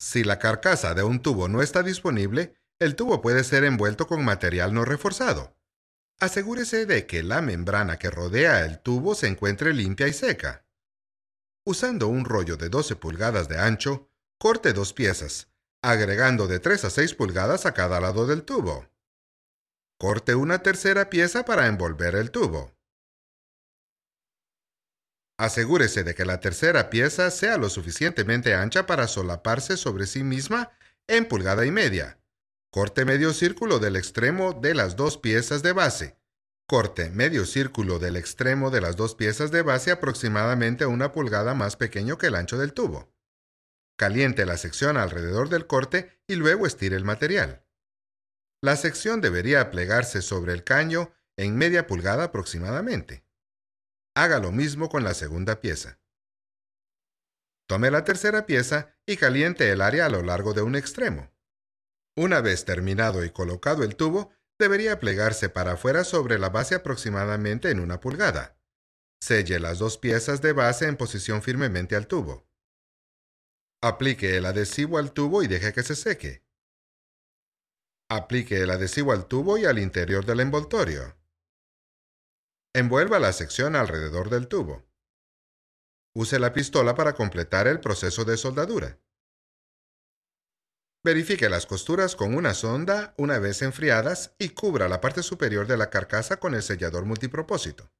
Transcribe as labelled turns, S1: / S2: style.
S1: Si la carcasa de un tubo no está disponible, el tubo puede ser envuelto con material no reforzado. Asegúrese de que la membrana que rodea el tubo se encuentre limpia y seca. Usando un rollo de 12 pulgadas de ancho, corte dos piezas, agregando de 3 a 6 pulgadas a cada lado del tubo. Corte una tercera pieza para envolver el tubo. Asegúrese de que la tercera pieza sea lo suficientemente ancha para solaparse sobre sí misma en pulgada y media. Corte medio círculo del extremo de las dos piezas de base. Corte medio círculo del extremo de las dos piezas de base aproximadamente una pulgada más pequeño que el ancho del tubo. Caliente la sección alrededor del corte y luego estire el material. La sección debería plegarse sobre el caño en media pulgada aproximadamente. Haga lo mismo con la segunda pieza. Tome la tercera pieza y caliente el área a lo largo de un extremo. Una vez terminado y colocado el tubo, debería plegarse para afuera sobre la base aproximadamente en una pulgada. Selle las dos piezas de base en posición firmemente al tubo. Aplique el adhesivo al tubo y deje que se seque. Aplique el adhesivo al tubo y al interior del envoltorio. Envuelva la sección alrededor del tubo. Use la pistola para completar el proceso de soldadura. Verifique las costuras con una sonda una vez enfriadas y cubra la parte superior de la carcasa con el sellador multipropósito.